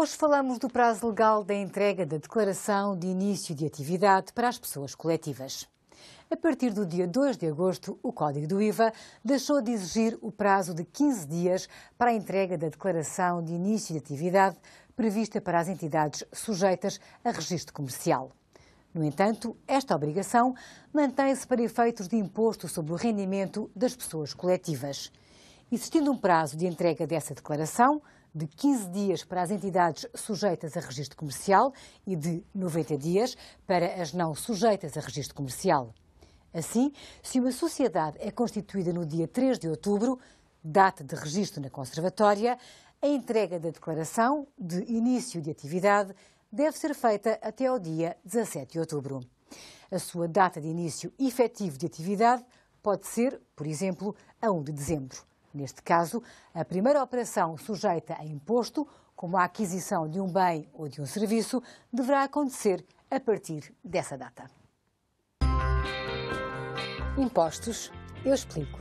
Hoje falamos do prazo legal da entrega da declaração de início de atividade para as pessoas coletivas. A partir do dia 2 de agosto, o Código do IVA deixou de exigir o prazo de 15 dias para a entrega da declaração de início de atividade prevista para as entidades sujeitas a registro comercial. No entanto, esta obrigação mantém-se para efeitos de imposto sobre o rendimento das pessoas coletivas. Existindo um prazo de entrega dessa declaração, de 15 dias para as entidades sujeitas a registro comercial e de 90 dias para as não sujeitas a registro comercial. Assim, se uma sociedade é constituída no dia 3 de outubro, data de registro na Conservatória, a entrega da declaração de início de atividade deve ser feita até ao dia 17 de outubro. A sua data de início efetivo de atividade pode ser, por exemplo, a 1 de dezembro. Neste caso, a primeira operação sujeita a imposto, como a aquisição de um bem ou de um serviço, deverá acontecer a partir dessa data. Impostos, eu explico.